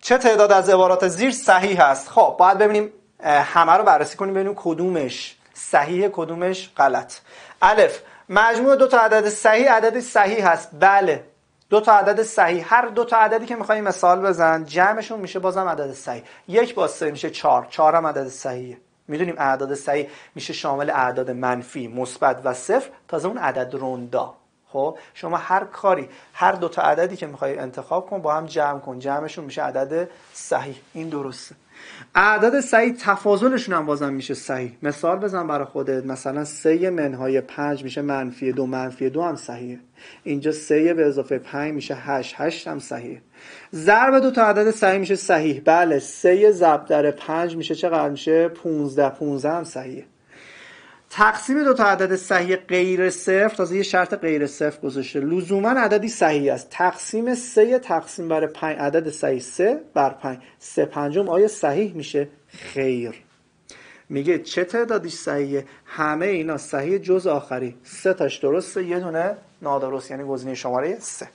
چه تعداد از عبارات زیر صحیح است خب باید ببینیم همه رو بررسی کنیم ببینیم کدومش صحیح کدومش غلط الف مجموع دو تا عدد صحیح عدد صحیح هست بله دو تا عدد صحیح هر دو تا عددی که میخوایم مثال بزن جمعشون میشه بازم عدد صحیح یک با سه میشه چهار چهار هم عدد صحیحه میدونیم اعداد صحیح میشه شامل اعداد منفی مثبت و صفر تازه اون عدد روندا خب شما هر کاری هر دو تا عددی که می انتخاب کن با هم جمع کن جمعشون میشه عدد صحیح این درسته عدد صحیح تفاضلشون هم واظم میشه صحیح مثال بزن برای خودت مثلا 3 منهای 5 میشه منفی 2 منفی 2 هم صحیح اینجا 3 به اضافه 5 میشه 8 8 هم صحیح ضرب دو تا عدد صحیح میشه صحیح بله 3 ضرب در 5 میشه چقدر میشه 15 15 هم صحیح تقسیم دو تا عدد صحیح غیر صفر تازه یه شرط غیر صفر گذاشته لزوما عددی صحیح است تقسیم سه تقسیم بر پنج عدد صحیح سه بر پنج سه پنجم آیا صحیح میشه خیر میگه چه تعدادی صحیحه همه اینا صحیح جز آخری سه تاش درسته یه دونه نادرست یعنی گزینه شماره سه